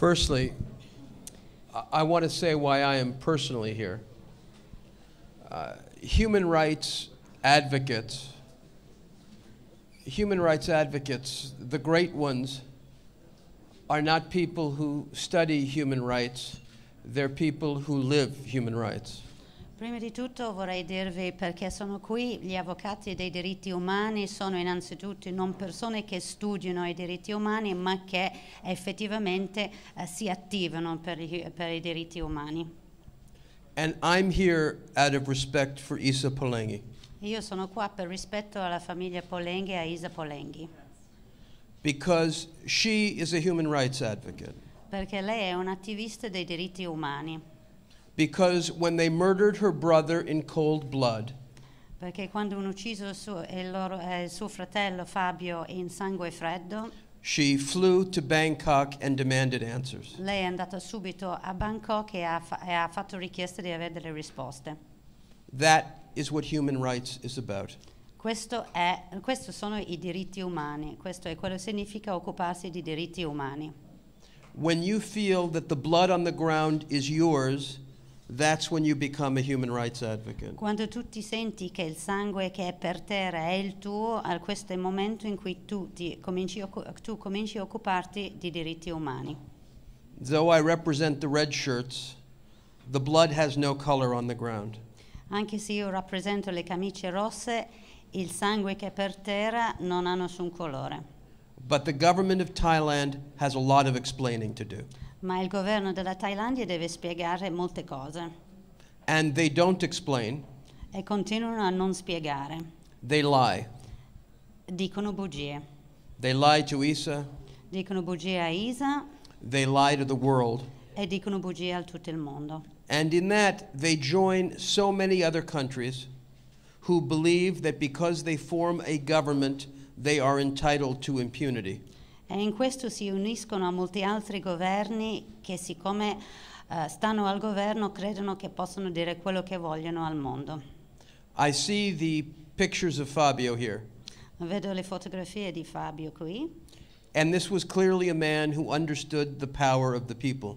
Firstly, I want to say why I am personally here. Uh, human rights advocates, human rights advocates, the great ones, are not people who study human rights, they're people who live human rights. Prima di tutto vorrei dirvi perché sono qui, gli avvocati dei diritti umani sono innanzitutto non persone che studiano i diritti umani ma che effettivamente eh, si attivano per, i, per i diritti umani. And I'm here out of respect for Isa Polenghi. Io sono qua per rispetto alla famiglia Polenghi e a Isa Polenghi. Because she is a human rights advocate. Perché lei è un attivista dei diritti umani because when they murdered her brother in cold blood, perché quando hanno ucciso suo, loro, eh, suo fratello Fabio in sangue freddo, she flew to Bangkok and demanded answers. lei è andata subito a Bangkok e ha, fa- e ha fatto richiesta di avere delle risposte. That is what human rights is about. Questo, è, questo sono i diritti umani, questo è quello che significa occuparsi di diritti umani. When you feel that the blood on the ground is yours, That's when you become a human rights advocate. Quando tu ti senti che il sangue che è per terra è il tuo, questo è il momento in cui tu, cominci, tu cominci a occuparti di diritti umani. Though I represent the red shirts, the blood has no color on the ground. Anche se io rappresento le camicie rosse, il sangue che è per terra non ha nessun colore. But the government of Thailand has a lot of explaining to do. Ma il governo della Thailandia deve spiegare molte cose. And they don't explain. E continuano a non spiegare. They lie. Dicono bugie. They lie to Isa. Dicono bugie a Isa. They lie to the world. E dicono bugie al tutto il mondo. And in that they join so many other countries who believe that because they form a government they are entitled to impunity. E in questo si uniscono a molti altri governi che siccome uh, stanno al governo credono che possono dire quello che vogliono al mondo. I see the pictures of Fabio here. Vedo le fotografie di Fabio qui. And this was clearly a man who understood the power of the people.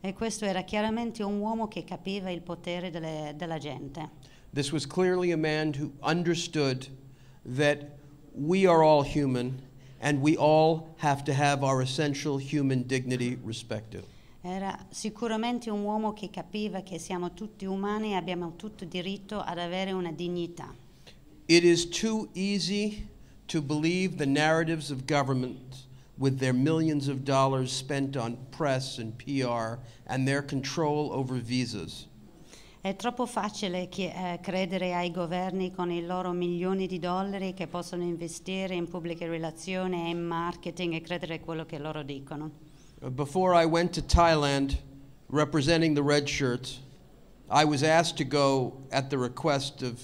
E questo era chiaramente un uomo che capiva il potere delle, della gente. This was clearly a man who understood that we are all human and we all have to have our essential human dignity respected. Era sicuramente un uomo che capiva che siamo tutti umani e abbiamo tutto diritto ad avere una dignità. It is too easy to believe the narratives of government with their millions of dollars spent on press and PR and their control over visas. È troppo facile che, eh, credere ai governi con i loro milioni di dollari che possono investire in pubbliche relazioni e in marketing e credere quello che loro dicono. Before I went to Thailand representing the red shirts, I was asked to go at the request of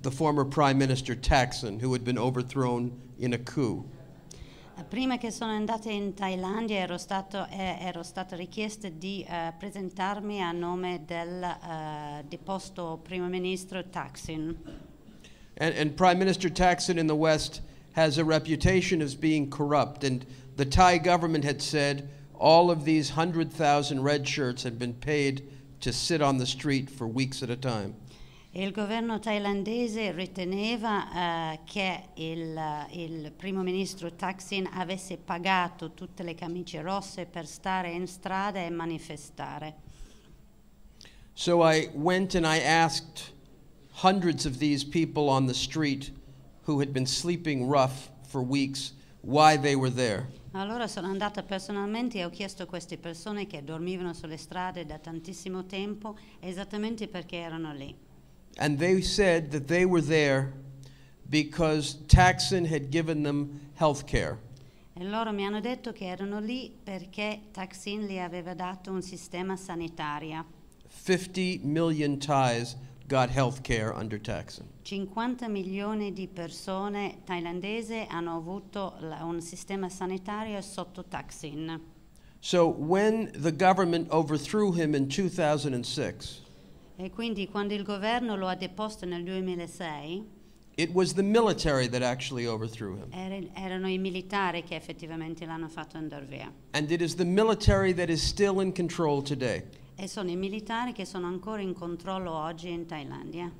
the former Prime Minister Thaksin, who had been overthrown in a coup. Prima che sono andata in Thailandia ero, stato, eh, ero stata richiesta di eh, presentarmi a nome del eh, deposto primo ministro Thaksin. And, and Prime Minister Thaksin in the West has a reputation as being corrupt and the Thai government had said all of these 100,000 red shirts had been paid to sit on the street for weeks at a time. Il governo thailandese riteneva eh, che il, il, primo ministro Thaksin avesse pagato tutte le camicie rosse per stare in strada e manifestare. So I went and I asked hundreds of these people on the street who had been sleeping rough for weeks why they were there. Allora sono andata personalmente e ho chiesto a queste persone che dormivano sulle strade da tantissimo tempo esattamente perché erano lì. And they said that they were there because Taxon had given them health care. E loro mi hanno detto che erano lì perché Taksin gli aveva dato un sistema sanitario. 50 million Thais got health care under Taksin. 50 milioni di persone thailandese hanno avuto la, un sistema sanitario sotto Taksin. So when the government overthrew him in 2006, E quindi quando il governo lo ha deposto nel 2006 It was the military that actually overthrew him. Erano i militari che effettivamente l'hanno fatto andare via. And it is the military that is still in control today. E sono i militari che sono ancora in controllo oggi in Thailandia.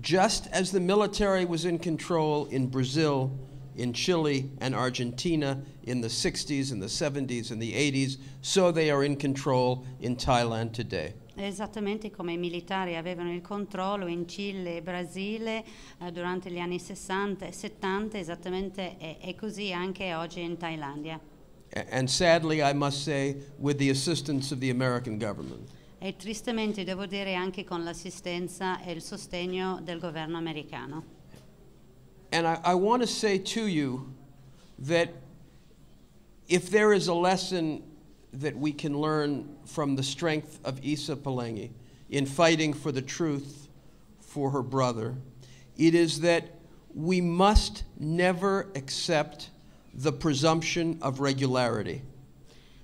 Just as the military was in control in Brazil, in Chile and Argentina in the 60s and the 70s and the 80s, so they are in control in Thailand today. Esattamente come i militari avevano il controllo in Cile e Brasile eh, durante gli anni 60 e 70, esattamente è, è così anche oggi in Thailandia. And sadly, I must say, with the assistance of the American government. E tristemente devo dire anche con l'assistenza e il sostegno del governo americano. And I, I want to say to you that if there is a lesson that we can learn from the strength of Isa Pelenghi in fighting for the truth for her brother. It is that we must never accept the presumption of regularity.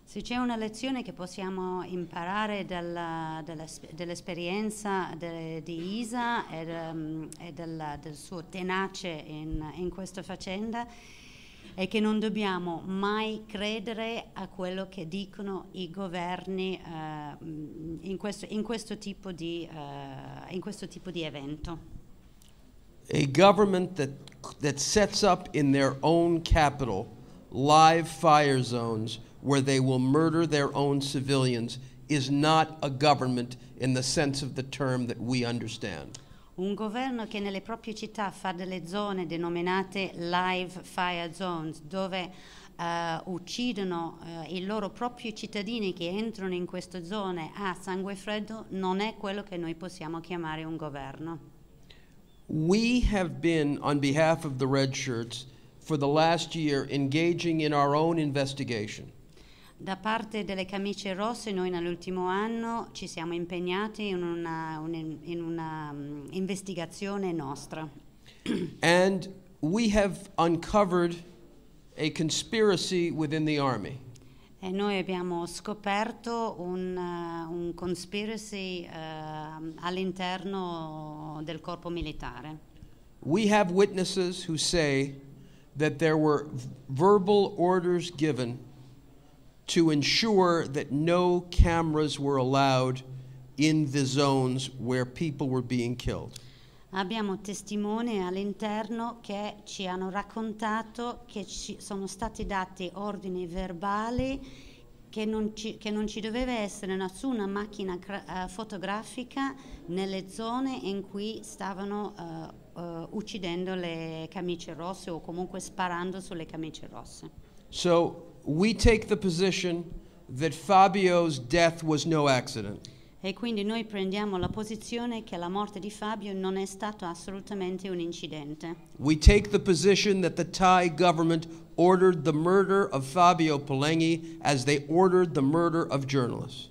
Se c'è una lezione che possiamo imparare dalla, dalla, dall'esperienza de, di Isa e, um, e della, del suo tenace in, in questa faccenda, è che non dobbiamo mai credere a quello che dicono i governi eh, in, questo, in, questo di, eh, in, questo, tipo di, evento. A government that, that sets up in their own capital live fire zones where they will murder their own civilians is not a government in the sense of the term that we understand un governo che nelle proprie città fa delle zone denominate live fire zones, dove uh, uccidono uh, i loro propri cittadini che entrano in queste zone a sangue freddo, non è quello che noi possiamo chiamare un governo. We have been, on behalf of the Red Shirts, for the last year engaging in our own investigation. Da parte delle camicie rosse noi nell'ultimo anno ci siamo impegnati in una, un, in una um, investigazione nostra. And we have uncovered a conspiracy within the army. E noi abbiamo scoperto un, uh, un conspiracy uh, all'interno del corpo militare. We have witnesses who say that there were verbal orders given to ensure that no cameras were allowed in the zones where people were being killed. Abbiamo testimone all'interno che ci hanno raccontato che ci sono stati dati ordini verbali che non ci, che non ci doveva essere nessuna macchina uh, fotografica nelle zone in cui stavano uh, uh, uccidendo le camicie rosse o comunque sparando sulle camicie rosse. So we take the position that Fabio's death was no accident. E quindi noi prendiamo la posizione che la morte di Fabio non è stato assolutamente un incidente. We take the position that the Thai government ordered the murder of Fabio Palenghi as they ordered the murder of journalists.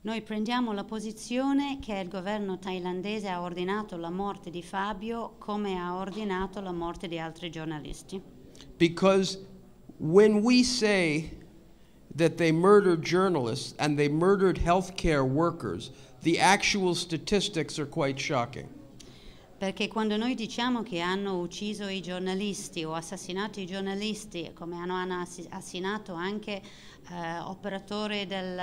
Noi prendiamo la posizione che il governo thailandese ha ordinato la morte di Fabio come ha ordinato la morte di altri giornalisti. Because when we say that they murdered journalists and they murdered healthcare workers, the actual statistics are quite shocking. Perché quando noi diciamo che hanno ucciso i giornalisti o assassinato i giornalisti, come hanno, assassinato anche eh, operatori del,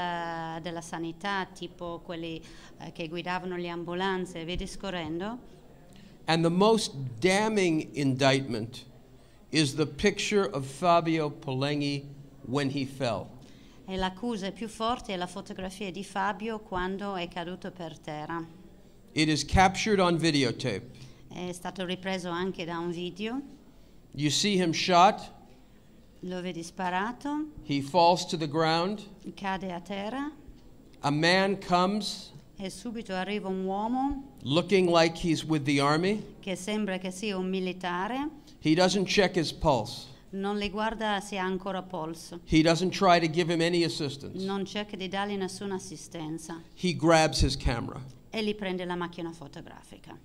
della sanità, tipo quelli eh, che guidavano le ambulanze vedi scorrendo. And the most damning indictment is the picture of Fabio Polenghi when he fell. E l'accusa più forte è la fotografia di Fabio quando è caduto per terra. It is captured on videotape. È stato ripreso anche da un video. You see him shot. Lo vedi sparato. He falls to the ground. Cade a terra. A man comes. E subito arriva un uomo. Looking like he's with the army. Che sembra che sia un militare. He doesn't check his pulse. Non guarda se ha ancora polso. He doesn't try to give him any assistance. Non cerca di dargli nessuna assistenza. He grabs his camera. E prende la macchina fotografica.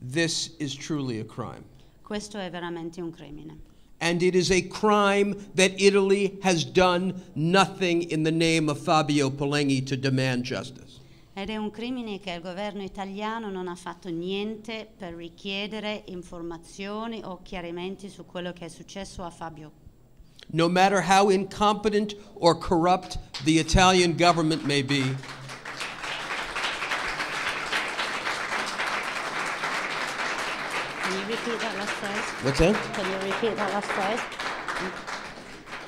This is truly a crime. Questo è veramente un crimine. And it is a crime that Italy has done nothing in the name of Fabio Polenghi to demand justice. ed è un crimine che il governo italiano non ha fatto niente per richiedere informazioni o chiarimenti su quello che è successo a Fabio. No matter how incompetent or corrupt the Italian government may be, Can you repeat that last phrase? What's that? Can you repeat that last phrase?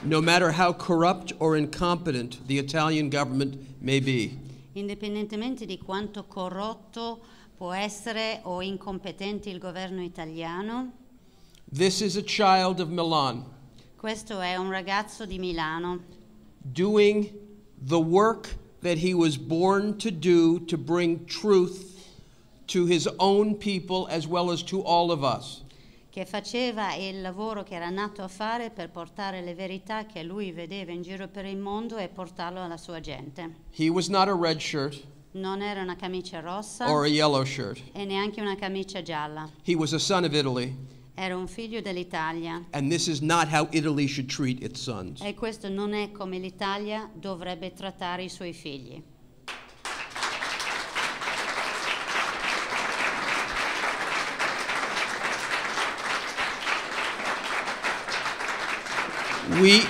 No matter how corrupt or incompetent the Italian government may be. indipendentemente di quanto corrotto può essere o incompetente il governo italiano. This is a child of Milan. Questo è un ragazzo di Milano. Doing the work that he was born to do to bring truth to his own people as well as to all of us. che faceva il lavoro che era nato a fare per portare le verità che lui vedeva in giro per il mondo e portarlo alla sua gente. He was not a red shirt. Non era una camicia rossa. Or a yellow shirt. E neanche una camicia gialla. He was a son of Italy. Era un figlio dell'Italia. And this is not how Italy should treat its sons. E questo non è come l'Italia dovrebbe trattare i suoi figli. We,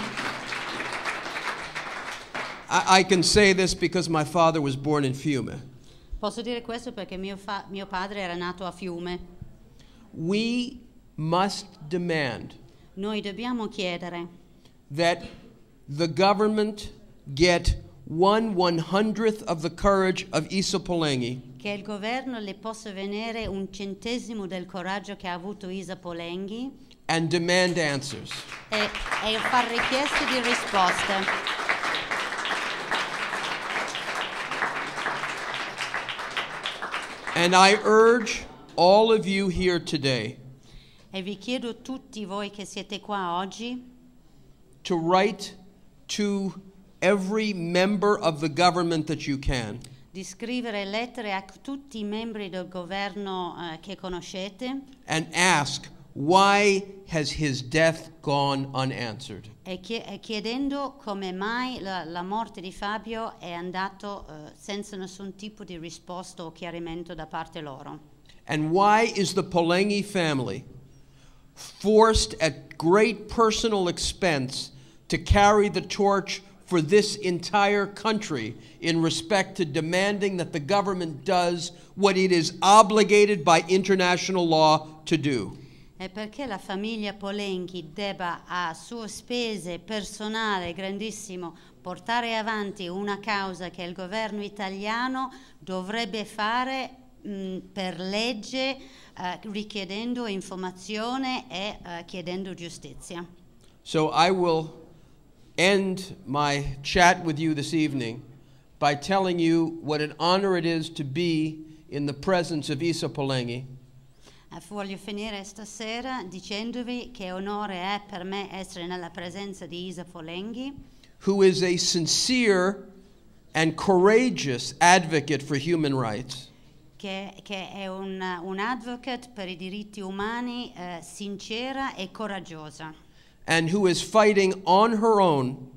I, I can say this because my father was born in Fiume. Posso dire questo perché mio, fa- mio padre era nato a Fiume. We must demand Noi dobbiamo chiedere that the government get one one hundredth of the courage of Isa che il governo le possa venire un centesimo del coraggio che ha avuto Isa and demand answers. e, e far richieste di risposte. And I urge all of you here today e vi chiedo tutti voi che siete qua oggi to write to every member of the government that you can. di scrivere lettere a tutti i membri del governo uh, che conoscete and ask Why has his death gone unanswered? E chiedendo come mai la, la morte di Fabio è andato uh, senza nessun tipo di risposta o chiarimento da parte loro. And why is the Polenghi family forced at great personal expense to carry the torch for this entire country in respect to demanding that the government does what it is obligated by international law to do. e perché la famiglia Polenchi debba a sue spese personale grandissimo portare avanti una causa che il governo italiano dovrebbe fare mh, per legge eh, richiedendo informazione e eh, chiedendo giustizia. So I will end my chat with you this evening by telling you what an honor it is to be in the presence of Isa Polenghi. Eh, voglio finire stasera dicendovi che onore è per me essere nella presenza di Isa Folenghi, who is a sincere and courageous advocate for human rights. Che, che è un, un, advocate per i diritti umani eh, sincera e coraggiosa. And who is fighting on her own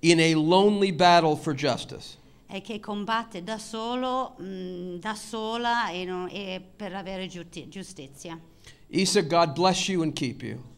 in a lonely battle for justice e che combatte da, solo, mh, da sola e non, e per avere giustizia. Isa, God bless you and keep you.